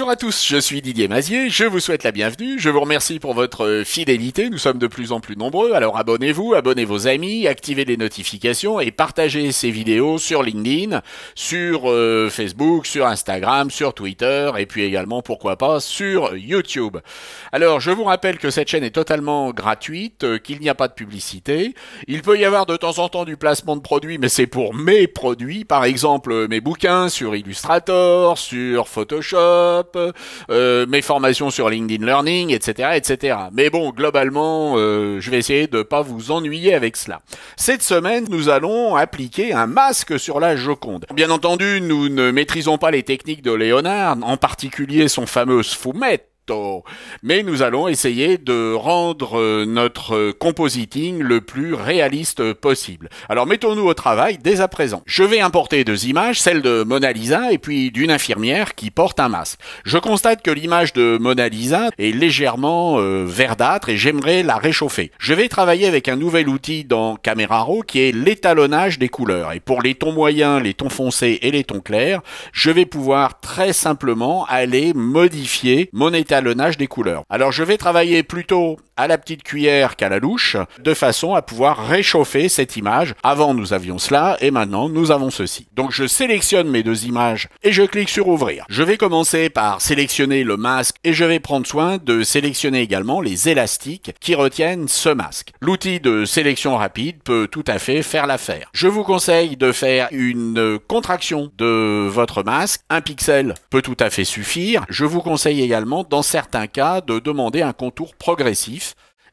Bonjour à tous, je suis Didier Mazier, je vous souhaite la bienvenue, je vous remercie pour votre euh, fidélité, nous sommes de plus en plus nombreux, alors abonnez-vous, abonnez vos amis, activez les notifications et partagez ces vidéos sur LinkedIn, sur euh, Facebook, sur Instagram, sur Twitter et puis également pourquoi pas sur YouTube. Alors je vous rappelle que cette chaîne est totalement gratuite, euh, qu'il n'y a pas de publicité, il peut y avoir de temps en temps du placement de produits mais c'est pour mes produits, par exemple mes bouquins sur Illustrator, sur Photoshop, euh, mes formations sur LinkedIn Learning, etc., etc. Mais bon, globalement, euh, je vais essayer de pas vous ennuyer avec cela. Cette semaine, nous allons appliquer un masque sur la Joconde. Bien entendu, nous ne maîtrisons pas les techniques de Léonard, en particulier son fameux fumette mais nous allons essayer de rendre euh, notre compositing le plus réaliste possible. Alors mettons-nous au travail dès à présent. Je vais importer deux images, celle de Mona Lisa et puis d'une infirmière qui porte un masque. Je constate que l'image de Mona Lisa est légèrement euh, verdâtre et j'aimerais la réchauffer. Je vais travailler avec un nouvel outil dans Camera Raw qui est l'étalonnage des couleurs. Et pour les tons moyens, les tons foncés et les tons clairs, je vais pouvoir très simplement aller modifier mon étalonnage nage des couleurs. Alors je vais travailler plutôt à la petite cuillère qu'à la louche, de façon à pouvoir réchauffer cette image. Avant nous avions cela et maintenant nous avons ceci. Donc je sélectionne mes deux images et je clique sur ouvrir. Je vais commencer par sélectionner le masque et je vais prendre soin de sélectionner également les élastiques qui retiennent ce masque. L'outil de sélection rapide peut tout à fait faire l'affaire. Je vous conseille de faire une contraction de votre masque. Un pixel peut tout à fait suffire. Je vous conseille également dans certains cas de demander un contour progressif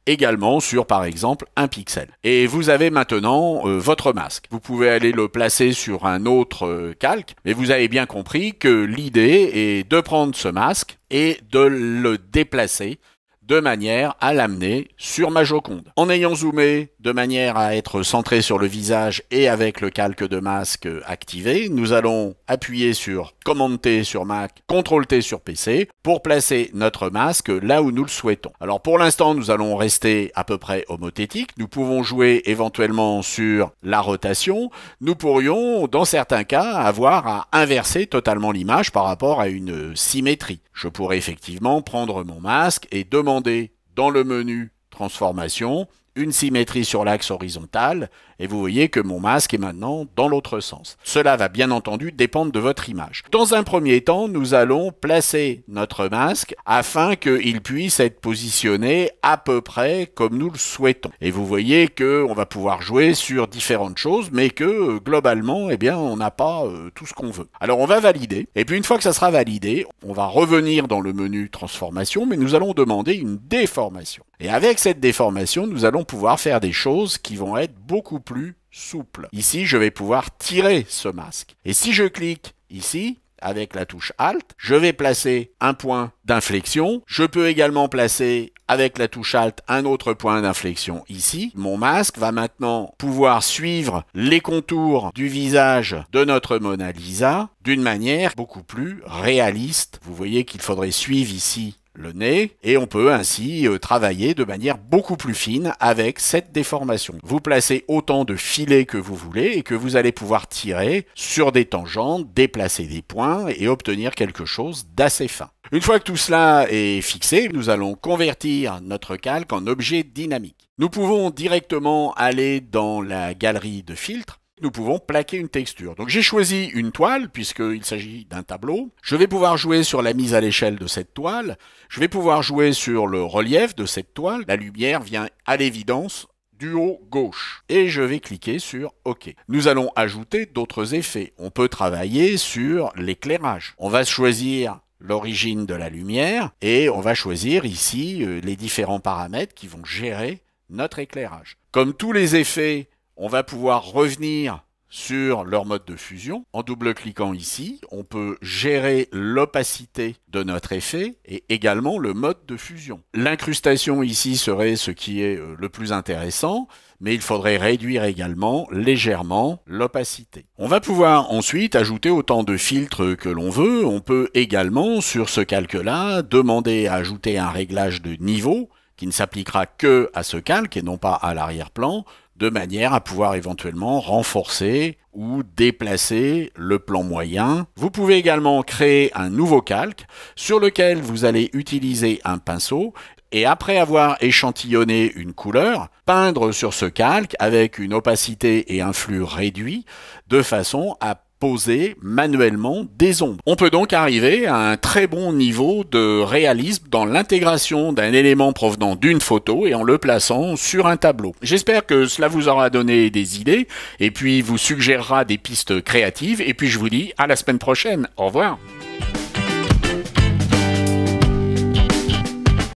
également sur par exemple un pixel. Et vous avez maintenant euh, votre masque. Vous pouvez aller le placer sur un autre euh, calque, mais vous avez bien compris que l'idée est de prendre ce masque et de le déplacer de manière à l'amener sur ma Joconde. En ayant zoomé de manière à être centré sur le visage et avec le calque de masque activé. Nous allons appuyer sur commande T sur Mac, Ctrl T sur PC pour placer notre masque là où nous le souhaitons. Alors pour l'instant, nous allons rester à peu près homothétique. Nous pouvons jouer éventuellement sur la rotation. Nous pourrions, dans certains cas, avoir à inverser totalement l'image par rapport à une symétrie. Je pourrais effectivement prendre mon masque et demander dans le menu transformation une symétrie sur l'axe horizontal, et vous voyez que mon masque est maintenant dans l'autre sens. Cela va bien entendu dépendre de votre image. Dans un premier temps, nous allons placer notre masque afin qu'il puisse être positionné à peu près comme nous le souhaitons. Et vous voyez que on va pouvoir jouer sur différentes choses, mais que globalement, eh bien, on n'a pas euh, tout ce qu'on veut. Alors on va valider, et puis une fois que ça sera validé, on va revenir dans le menu transformation, mais nous allons demander une déformation. Et avec cette déformation, nous allons pouvoir faire des choses qui vont être beaucoup plus souples. Ici, je vais pouvoir tirer ce masque. Et si je clique ici, avec la touche Alt, je vais placer un point d'inflexion. Je peux également placer avec la touche Alt un autre point d'inflexion ici. Mon masque va maintenant pouvoir suivre les contours du visage de notre Mona Lisa d'une manière beaucoup plus réaliste. Vous voyez qu'il faudrait suivre ici le nez, et on peut ainsi euh, travailler de manière beaucoup plus fine avec cette déformation. Vous placez autant de filets que vous voulez et que vous allez pouvoir tirer sur des tangentes, déplacer des points et obtenir quelque chose d'assez fin. Une fois que tout cela est fixé, nous allons convertir notre calque en objet dynamique. Nous pouvons directement aller dans la galerie de filtres nous pouvons plaquer une texture. Donc j'ai choisi une toile, puisqu'il s'agit d'un tableau. Je vais pouvoir jouer sur la mise à l'échelle de cette toile. Je vais pouvoir jouer sur le relief de cette toile. La lumière vient à l'évidence du haut gauche. Et je vais cliquer sur OK. Nous allons ajouter d'autres effets. On peut travailler sur l'éclairage. On va choisir l'origine de la lumière et on va choisir ici euh, les différents paramètres qui vont gérer notre éclairage. Comme tous les effets on va pouvoir revenir sur leur mode de fusion. En double-cliquant ici, on peut gérer l'opacité de notre effet et également le mode de fusion. L'incrustation ici serait ce qui est euh, le plus intéressant, mais il faudrait réduire également légèrement l'opacité. On va pouvoir ensuite ajouter autant de filtres que l'on veut. On peut également, sur ce calque-là, demander à ajouter un réglage de niveau qui ne s'appliquera que à ce calque et non pas à l'arrière-plan, de manière à pouvoir éventuellement renforcer ou déplacer le plan moyen. Vous pouvez également créer un nouveau calque sur lequel vous allez utiliser un pinceau et après avoir échantillonné une couleur, peindre sur ce calque avec une opacité et un flux réduit de façon à poser manuellement des ombres. On peut donc arriver à un très bon niveau de réalisme dans l'intégration d'un élément provenant d'une photo et en le plaçant sur un tableau. J'espère que cela vous aura donné des idées et puis vous suggérera des pistes créatives et puis je vous dis à la semaine prochaine. Au revoir.